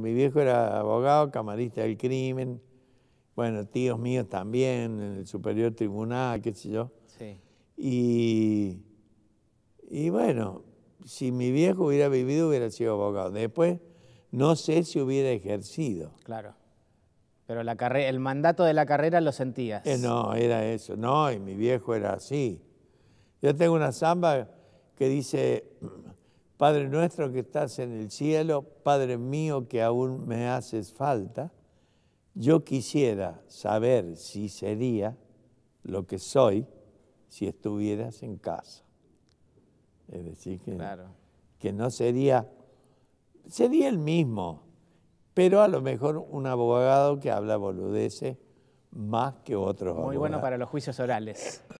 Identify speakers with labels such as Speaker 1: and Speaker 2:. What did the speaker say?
Speaker 1: Mi viejo era abogado, camarista del crimen, bueno, tíos míos también, en el superior tribunal, qué sé yo. Sí. Y, y bueno, si mi viejo hubiera vivido, hubiera sido abogado. Después, no sé si hubiera ejercido. Claro. Pero la el mandato de la carrera lo sentías. Eh, no, era eso. No, y mi viejo era así. Yo tengo una samba que dice, Padre nuestro que estás en el cielo, Padre mío que aún me haces falta, yo quisiera saber si sería lo que soy si estuvieras en casa. Es decir, que, que no sería, sería el mismo, pero a lo mejor un abogado que habla boludeces más que otros abogados. Muy bueno para los juicios orales.